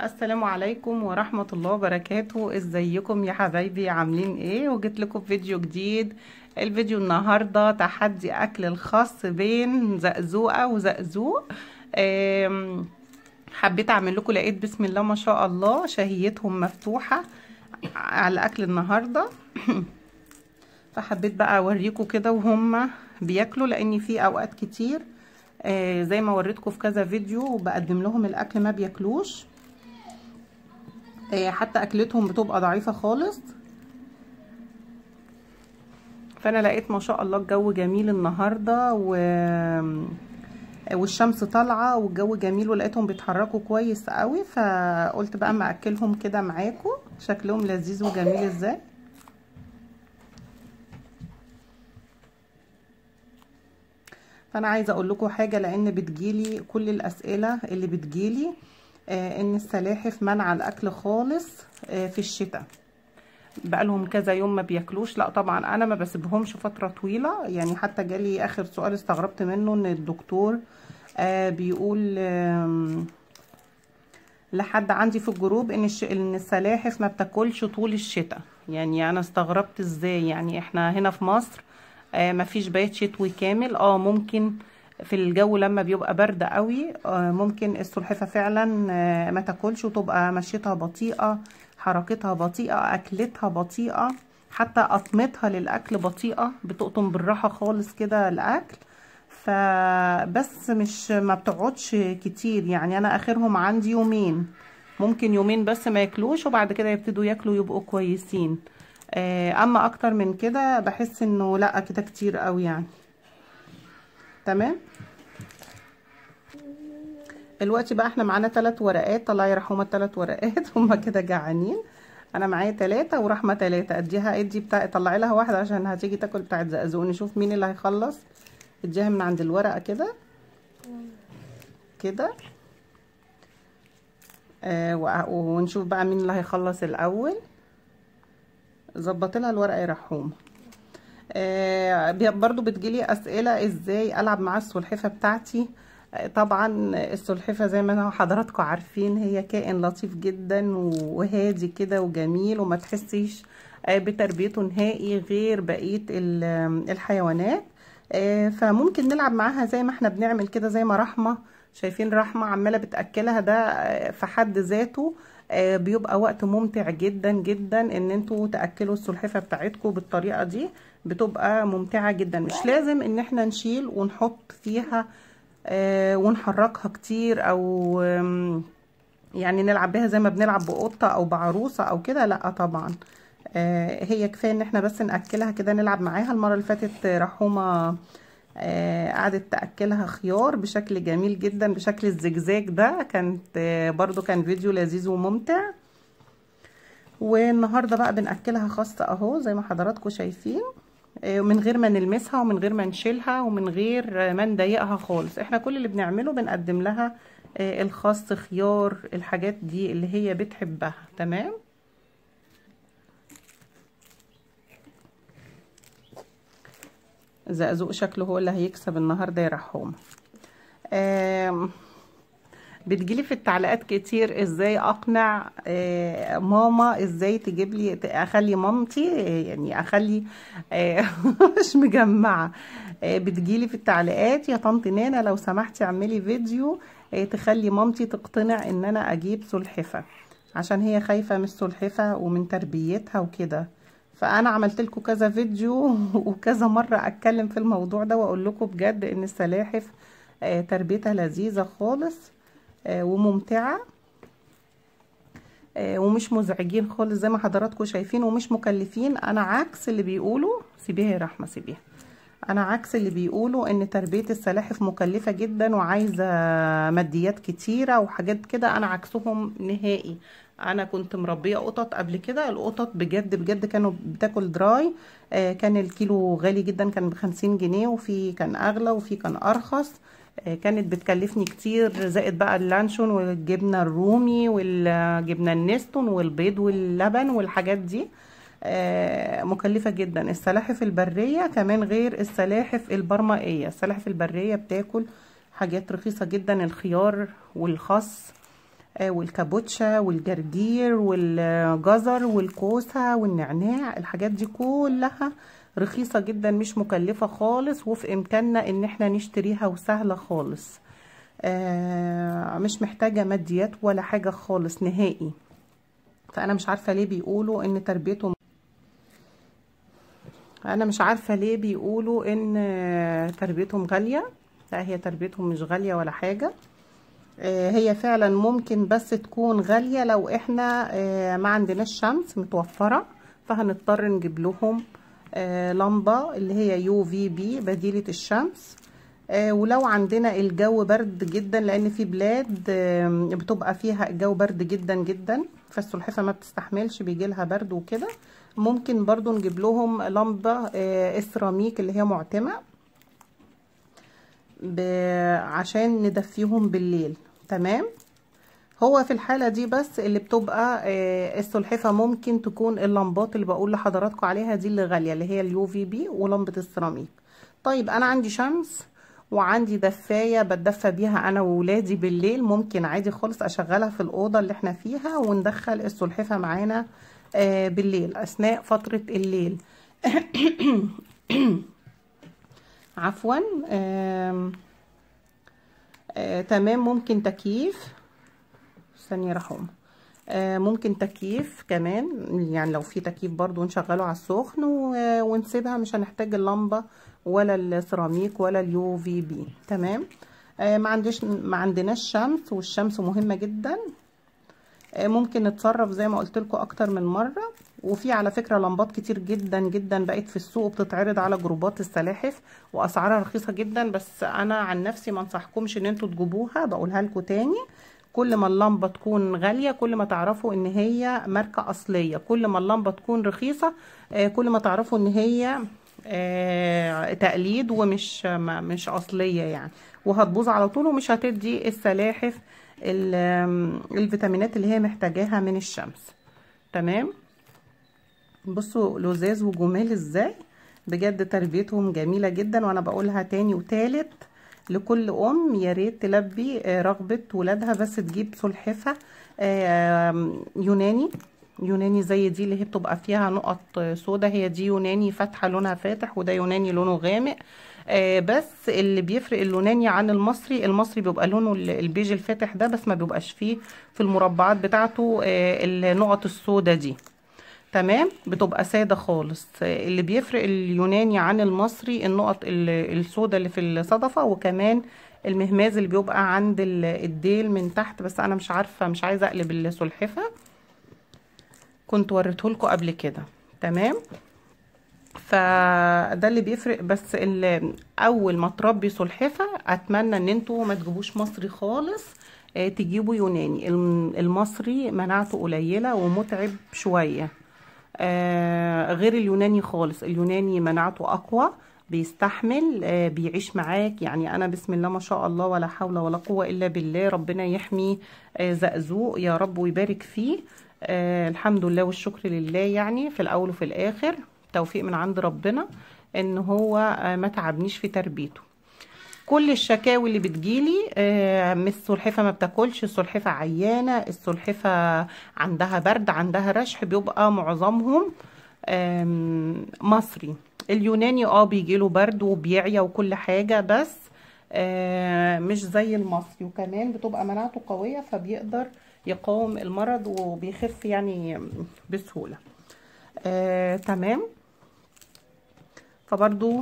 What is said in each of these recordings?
السلام عليكم ورحمة الله وبركاته ازيكم يا حبايبي عاملين ايه وجيت لكم فيديو جديد الفيديو النهاردة تحدي اكل الخاص بين زقزوقة وزقزوق حبيت اعمل لكم لقيت بسم الله ما شاء الله شهيتهم مفتوحة على اكل النهاردة فحبيت بقى اوريكم كده وهم بياكلوا لان في اوقات كتير آه، زي ما وريتكم في كذا فيديو وبقدم لهم الاكل ما بياكلوش آه، حتى اكلتهم بتبقى ضعيفه خالص فانا لقيت ما شاء الله الجو جميل النهارده و آه، والشمس طالعه والجو جميل ولقيتهم بيتحركوا كويس قوي فقلت بقى ما اكلهم كده معاكم شكلهم لذيذ وجميل ازاي فانا عايزه اقول لكم حاجه لان بتجيلي كل الاسئله اللي بتجيلي آه، ان السلاحف منع الاكل خالص آه، في الشتاء بقالهم كذا يوم ما بياكلوش لا طبعا انا ما بسيبهمش فتره طويله يعني حتى جالي اخر سؤال استغربت منه ان الدكتور آه، بيقول لحد عندي في الجروب ان السلاحف ما بتاكلش طول الشتاء يعني انا استغربت ازاي يعني احنا هنا في مصر ما فيش بيت شتوي كامل اه ممكن في الجو لما بيبقى برد قوي آه، ممكن السلحفة فعلا آه، ما تاكلش وتبقى مشيتها بطيئة حركتها بطيئة أكلتها بطيئة حتى قطمتها للأكل بطيئة بتقطم بالراحة خالص كده الأكل فبس مش ما بتقعدش كتير يعني أنا آخرهم عندي يومين ممكن يومين بس ما ياكلوش وبعد كده يبتدوا ياكلوا يبقوا كويسين آه، اما اكتر من كده بحس انه لا كده كتير قوي يعني تمام دلوقتي بقى احنا معانا ثلاث ورقات الله رحومة الثلاث ورقات هما كده جعانين انا معايا ثلاثه ورحمه ثلاثه اديها ادي بتاع طلعي لها واحده عشان هتيجي تاكل بتاعه زقزوق نشوف مين اللي هيخلص اديها من عند الورقه كده كده آه ونشوف بقى مين اللي هيخلص الاول ظبط لها الورقه يا رحومه آه، برضو بتجيلي اسئله ازاي العب مع السلحفه بتاعتي آه، طبعا السلحفه زي ما انا حضراتكم عارفين هي كائن لطيف جدا وهادي كده وجميل وما تحسيش آه، بتربيته نهائي غير بقيه الحيوانات فممكن نلعب معاها زي ما احنا بنعمل كده زي ما رحمه شايفين رحمه عماله بتاكلها ده في حد ذاته بيبقى وقت ممتع جدا جدا ان انتوا تاكلوا السلحفه بتاعتكم بالطريقه دي بتبقى ممتعة جدا مش لازم ان احنا نشيل ونحط فيها آه، ونحركها كتير او يعني نلعب بها زي ما بنلعب بقطة او بعروسة او كده لا طبعا آه، هي كفاية ان احنا بس نأكلها كده نلعب معاها المرة اللي فاتت رحومة آه، قعدت تأكلها خيار بشكل جميل جدا بشكل الزجزاج ده كانت برضو كان فيديو لذيذ وممتع والنهاردة بقى بنأكلها خاصة اهو زي ما حضراتكم شايفين من غير ما نلمسها ومن غير ما نشيلها ومن غير ما نضايقها خالص احنا كل اللي بنعمله بنقدم لها آه، الخاص خيار الحاجات دي اللي هي بتحبها تمام زقزوق شكله هو اللي هيكسب النهارده يا رحومه بتجيلي في التعليقات كتير ازاي اقنع آه، ماما ازاي تجيب لي اخلي مامتي يعني اخلي آه، مش مجمعه آه، بتجيلي في التعليقات يا طنط نانا لو سمحتي اعملي فيديو تخلي مامتي تقتنع ان انا اجيب سلحفه عشان هي خايفه من السلحفه ومن تربيتها وكده فانا عملت لكم كذا فيديو وكذا مره اتكلم في الموضوع ده واقول لكم بجد ان السلاحف تربيتها لذيذه خالص آه، وممتعه آه، ومش مزعجين خالص زي ما حضراتكم شايفين ومش مكلفين انا عكس اللي بيقولوا سيبيها يا رحمه سيبيها انا عكس اللي بيقولوا ان تربيه السلاحف مكلفه جدا وعايزه ماديات كتيره وحاجات كده انا عكسهم نهائي انا كنت مربيه قطط قبل كده القطط بجد بجد كانوا بتاكل دراي آه، كان الكيلو غالي جدا كان بخمسين جنيه وفي كان اغلى وفي كان ارخص كانت بتكلفني كتير زائد بقى اللانشون والجبنه الرومي والجبنه النستون والبيض واللبن والحاجات دي آه، مكلفه جدا السلاحف البريه كمان غير السلاحف البرمائيه السلاحف البريه بتاكل حاجات رخيصه جدا الخيار والخس آه، والكابوتشا والجرجير والجزر والكوسه والنعناع الحاجات دي كلها رخيصة جدا مش مكلفة خالص وفي امكاننا ان احنا نشتريها وسهلة خالص آه مش محتاجة ماديات ولا حاجة خالص نهائي فانا مش عارفة ليه بيقولوا ان تربيته انا مش عارفة ليه بيقولوا ان تربيتهم غالية لا هي تربيتهم مش غالية ولا حاجة آه، هي فعلا ممكن بس تكون غالية لو احنا آه، ما عندناش شمس متوفرة فهنضطر نجيب لهم آه، لمبه اللي هي يو في بي بديله الشمس آه، ولو عندنا الجو برد جدا لان في بلاد بتبقى فيها الجو برد جدا جدا فالسلحفه ما بتستحملش بيجي لها برد وكده ممكن برضو نجيب لهم لمبه آه، اسراميك اللي هي معتمه عشان ندفيهم بالليل تمام هو في الحالة دي بس اللي بتبقى آه، السلحفة ممكن تكون اللمبات اللي بقول لحضراتكم عليها دي اللي غالية اللي هي اليو في بي ولمبة السيراميك طيب انا عندي شمس وعندي دفاية بتدفى بيها انا وولادي بالليل ممكن عادي خالص اشغلها في الأوضة اللي احنا فيها وندخل السلحفة معانا آه، بالليل اثناء فترة الليل عفوا آم آم آه، تمام ممكن تكييف ثانيه اقوم آه ممكن تكييف كمان يعني لو في تكييف برضو نشغله على السخن ونسيبها مش هنحتاج اللمبه ولا السيراميك ولا اليو في بي تمام آه ما عنديش ما عندناش شمس والشمس مهمه جدا آه ممكن نتصرف زي ما قلت لكم اكتر من مره وفي على فكره لمبات كتير جدا جدا بقت في السوق بتتعرض على جروبات السلاحف واسعارها رخيصه جدا بس انا عن نفسي ما انصحكمش ان انتوا تجيبوها بقولها لكم تاني كل ما اللمبة تكون غالية كل ما تعرفوا ان هي ماركة اصلية كل ما اللمبة تكون رخيصة آه، كل ما تعرفوا ان هي آه، تقليد ومش مش اصلية يعني وهتبوظ على طول ومش هتدي السلاحف الفيتامينات اللي هي محتاجاها من الشمس تمام بصوا لزاز وجمال ازاي بجد تربيتهم جميلة جدا وانا بقولها تاني وتالت لكل ام يا ريت تلبي آه، رغبه ولادها بس تجيب سلحفه يوناني يوناني زي دي اللي هي بتبقى فيها نقط سودا هي دي يوناني فاتحه لونها فاتح وده يوناني لونه غامق آه، بس اللي بيفرق اللوناني عن المصري المصري بيبقى لونه البيج الفاتح ده بس ما بيبقاش فيه في المربعات بتاعته آه، النقط السودا دي تمام بتبقى ساده خالص اللي بيفرق اليوناني عن المصري النقط السوداء اللي في الصدفه وكمان المهماز اللي بيبقى عند الديل من تحت بس انا مش عارفه مش عايزه اقلب السلحفه كنت وريته لكم قبل كده تمام فده اللي بيفرق بس اول ما تربي سلحفه اتمنى ان انتوا ما تجيبوش مصري خالص آه، تجيبوا يوناني المصري مناعته قليله ومتعب شويه آه، غير اليوناني خالص اليوناني مناعته اقوى بيستحمل آه، بيعيش معاك يعني انا بسم الله ما شاء الله ولا حول ولا قوه الا بالله ربنا يحمي آه، زقزوق يا رب ويبارك فيه الحمد لله والشكر لله يعني في الاول وفي الاخر توفيق من عند ربنا ان هو ما تعبنيش في تربيته كل الشكاوي اللي بتجيلي آه، من السلحفه ما بتاكلش السلحفه عيانه السلحفه عندها برد عندها رشح بيبقى معظمهم مصري اليوناني اه بيجيله برد وبيعيا وكل حاجه بس آه، مش زي المصري وكمان بتبقى مناعته قويه فبيقدر يقاوم المرض وبيخف يعني بسهوله آه، تمام فبرضو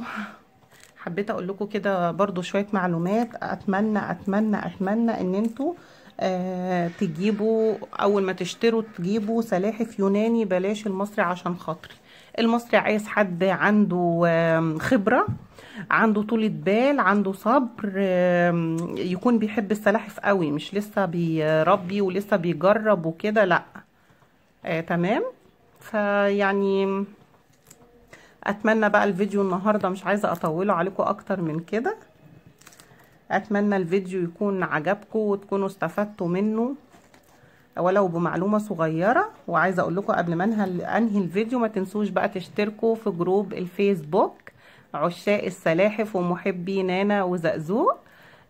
حبيت اقول لكم كده برضو شويه معلومات اتمنى اتمنى اتمنى ان انتوا آه، تجيبوا اول ما تشتروا تجيبوا سلاحف يوناني بلاش المصري عشان خاطري المصري عايز حد عنده خبره عنده طولة بال عنده صبر يكون بيحب السلاحف قوي مش لسه بيربي ولسه بيجرب وكده لا آه، تمام فيعني اتمنى بقى الفيديو النهارده مش عايزه اطوله عليكم اكتر من كده اتمنى الفيديو يكون عجبكم وتكونوا استفدتوا منه ولو بمعلومه صغيره وعايزه اقول لكم قبل ما انهي الفيديو ما تنسوش بقى تشتركوا في جروب الفيسبوك عشاق السلاحف ومحبي نانا وزقزوق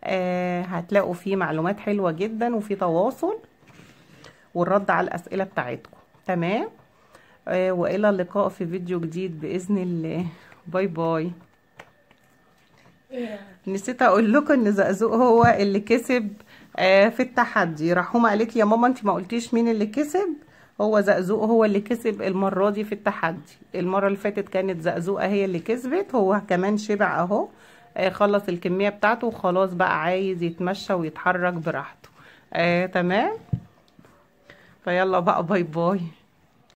آه هتلاقوا فيه معلومات حلوه جدا وفي تواصل والرد على الاسئله بتاعتكم تمام آه، والى اللقاء في فيديو جديد باذن الله باي باي نسيت اقول لكم ان زقزوق هو اللي كسب آه، في التحدي رحومه قالت لي يا ماما انت ما قلتيش مين اللي كسب هو زقزوق هو اللي كسب المره دي في التحدي المره اللي فاتت كانت زقزوقه هي اللي كسبت هو كمان شبع اهو آه، خلص الكميه بتاعته وخلاص بقى عايز يتمشى ويتحرك براحته آه تمام فيلا بقى باي باي